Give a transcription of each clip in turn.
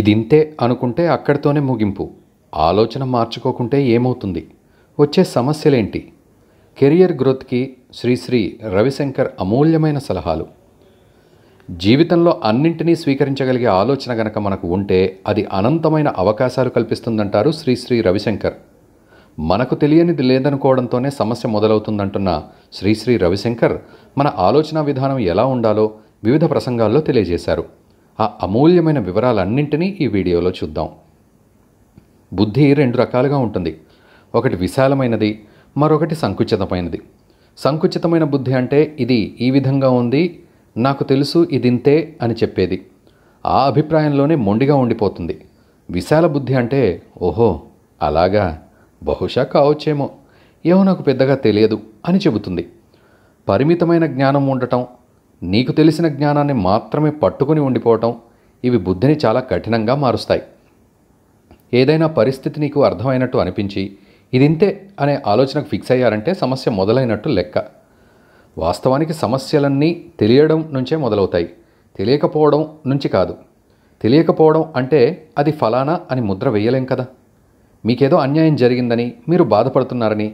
ఇదింతే అనుకుంటే అక్కడితోనే ముగింపు ఆలోచన మార్చుకోకుంటే ఏమవుతుంది వచ్చే సమస్యలేంటి కెరియర్ గ్రోత్కి శ్రీశ్రీ రవిశంకర్ అమూల్యమైన సలహాలు జీవితంలో అన్నింటినీ స్వీకరించగలిగే ఆలోచన గనక మనకు ఉంటే అది అనంతమైన అవకాశాలు కల్పిస్తుందంటారు శ్రీశ్రీ రవిశంకర్ మనకు తెలియనిది లేదనుకోవడంతోనే సమస్య మొదలవుతుందంటున్న శ్రీశ్రీ రవిశంకర్ మన ఆలోచన విధానం ఎలా ఉండాలో వివిధ ప్రసంగాల్లో తెలియజేశారు ఆ అమూల్యమైన వివరాలన్నింటినీ ఈ వీడియోలో చూద్దాం బుద్ధి రెండు రకాలుగా ఉంటుంది ఒకటి విశాలమైనది మరొకటి సంకుచితమైనది సంకుచితమైన బుద్ధి అంటే ఇది ఈ విధంగా ఉంది నాకు తెలుసు ఇదింతే అని చెప్పేది ఆ అభిప్రాయంలోనే మొండిగా ఉండిపోతుంది విశాల బుద్ధి అంటే ఓహో అలాగా బహుశా కావచ్చేమో ఏమో నాకు పెద్దగా తెలియదు అని చెబుతుంది పరిమితమైన జ్ఞానం ఉండటం నీకు తెలిసిన జ్ఞానాన్ని మాత్రమే పట్టుకుని ఉండిపోవటం ఇవి బుద్ధిని చాలా కఠినంగా మారుస్తాయి ఏదైనా పరిస్థితి నీకు అర్థమైనట్టు అనిపించి ఇదింతే అనే ఆలోచనకు ఫిక్స్ అయ్యారంటే సమస్య మొదలైనట్టు లెక్క వాస్తవానికి సమస్యలన్నీ తెలియడం నుంచే మొదలవుతాయి తెలియకపోవడం నుంచి కాదు తెలియకపోవడం అంటే అది ఫలానా అని ముద్ర వేయలేం కదా మీకేదో అన్యాయం జరిగిందని మీరు బాధపడుతున్నారని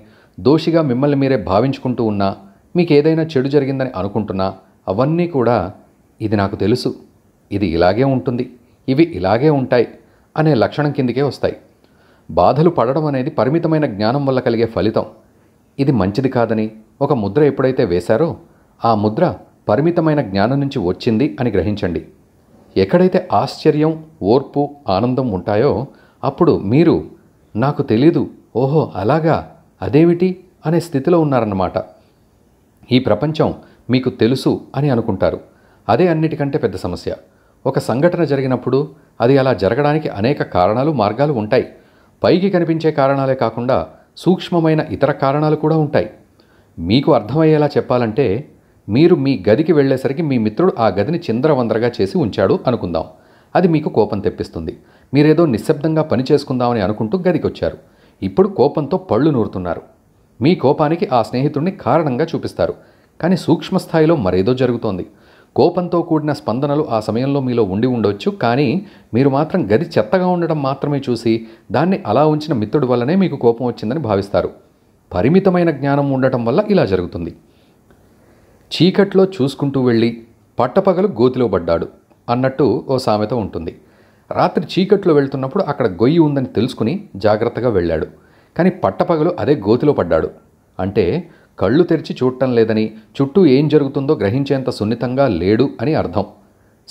దోషిగా మిమ్మల్ని మీరే భావించుకుంటూ ఉన్నా మీకేదైనా చెడు జరిగిందని అనుకుంటున్నా అవన్నీ కూడా ఇది నాకు తెలుసు ఇది ఇలాగే ఉంటుంది ఇవి ఇలాగే ఉంటాయి అనే లక్షణం కిందికే వస్తాయి బాధలు పడడం అనేది పరిమితమైన జ్ఞానం వల్ల కలిగే ఫలితం ఇది మంచిది కాదని ఒక ముద్ర ఎప్పుడైతే వేశారో ఆ ముద్ర పరిమితమైన జ్ఞానం నుంచి వచ్చింది అని గ్రహించండి ఎక్కడైతే ఆశ్చర్యం ఓర్పు ఆనందం ఉంటాయో అప్పుడు మీరు నాకు తెలీదు ఓహో అలాగా అదేమిటి అనే స్థితిలో ఉన్నారన్నమాట ఈ ప్రపంచం మీకు తెలుసు అని అనుకుంటారు అదే అన్నిటికంటే పెద్ద సమస్య ఒక సంఘటన జరిగినప్పుడు అది అలా జరగడానికి అనేక కారణాలు మార్గాలు ఉంటాయి పైకి కనిపించే కారణాలే కాకుండా సూక్ష్మమైన ఇతర కారణాలు కూడా ఉంటాయి మీకు అర్థమయ్యేలా చెప్పాలంటే మీరు మీ గదికి వెళ్ళేసరికి మీ మిత్రుడు ఆ గదిని చిందరవందరగా చేసి ఉంచాడు అనుకుందాం అది మీకు కోపం తెప్పిస్తుంది మీరేదో నిశ్శబ్దంగా పని చేసుకుందామని అనుకుంటూ గదికొచ్చారు ఇప్పుడు కోపంతో పళ్ళు నూరుతున్నారు మీ కోపానికి ఆ స్నేహితుడిని కారణంగా చూపిస్తారు కానీ సూక్ష్మస్థాయిలో మరేదో జరుగుతోంది కోపంతో కూడిన స్పందనలు ఆ సమయంలో మీలో ఉండి ఉండవచ్చు కానీ మీరు మాత్రం గది చెత్తగా ఉండడం మాత్రమే చూసి దాన్ని అలా ఉంచిన మిత్రుడి వల్లనే మీకు కోపం వచ్చిందని భావిస్తారు పరిమితమైన జ్ఞానం ఉండటం వల్ల ఇలా జరుగుతుంది చీకట్లో చూసుకుంటూ వెళ్ళి పట్టపగలు గోతిలో పడ్డాడు అన్నట్టు ఓ సామెత ఉంటుంది రాత్రి చీకట్లో వెళ్తున్నప్పుడు అక్కడ గొయ్యి ఉందని తెలుసుకుని జాగ్రత్తగా వెళ్ళాడు కానీ పట్టపగలు అదే గోతిలో పడ్డాడు అంటే కళ్ళు తెరిచి చూడటం లేదని చుట్టూ ఏం జరుగుతుందో గ్రహించేంత సున్నితంగా లేడు అని అర్థం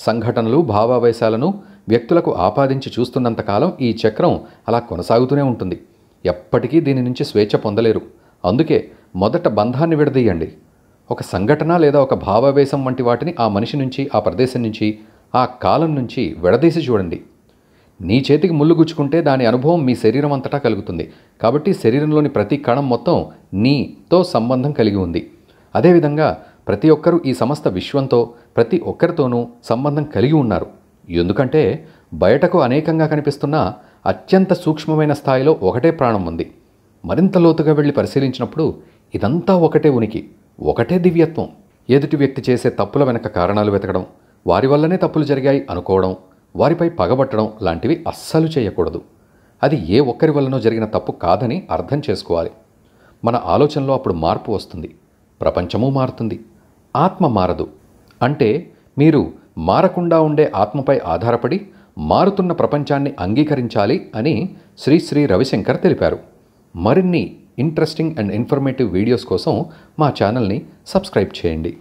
సంఘటనలు భావావేశాలను వ్యక్తులకు ఆపాదించి చూస్తున్నంతకాలం ఈ చక్రం అలా కొనసాగుతూనే ఉంటుంది ఎప్పటికీ దీని నుంచి స్వేచ్ఛ పొందలేరు అందుకే మొదట బంధాన్ని విడదీయండి ఒక సంఘటన లేదా ఒక భావావేశం వంటి వాటిని ఆ మనిషి నుంచి ఆ ప్రదేశం నుంచి ఆ కాలం నుంచి విడదీసి చూడండి నీ చేతికి ముళ్ళు గుచ్చుకుంటే దాని అనుభవం మీ శరీరం అంతటా కలుగుతుంది కాబట్టి శరీరంలోని ప్రతి కణం మొత్తం నీతో సంబంధం కలిగి ఉంది అదేవిధంగా ప్రతి ఒక్కరూ ఈ సమస్త విశ్వంతో ప్రతి ఒక్కరితోనూ సంబంధం కలిగి ఉన్నారు ఎందుకంటే బయటకు అనేకంగా కనిపిస్తున్న అత్యంత సూక్ష్మమైన స్థాయిలో ఒకటే ప్రాణం ఉంది మరింత లోతుగా వెళ్ళి పరిశీలించినప్పుడు ఇదంతా ఒకటే ఉనికి ఒకటే దివ్యత్వం ఎదుటి వ్యక్తి చేసే తప్పుల వెనక కారణాలు వెతకడం వారి వల్లనే తప్పులు జరిగాయి అనుకోవడం వారిపై పగబట్టడం లాంటివి అస్సలు చేయకూడదు అది ఏ ఒక్కరి వల్లనో జరిగిన తప్పు కాదని అర్థం చేసుకోవాలి మన ఆలోచనలో అప్పుడు మార్పు వస్తుంది ప్రపంచము మారుతుంది ఆత్మ మారదు అంటే మీరు మారకుండా ఉండే ఆత్మపై ఆధారపడి మారుతున్న ప్రపంచాన్ని అంగీకరించాలి అని శ్రీ శ్రీ రవిశంకర్ తెలిపారు మరిన్ని ఇంట్రెస్టింగ్ అండ్ ఇన్ఫర్మేటివ్ వీడియోస్ కోసం మా ఛానల్ని సబ్స్క్రైబ్ చేయండి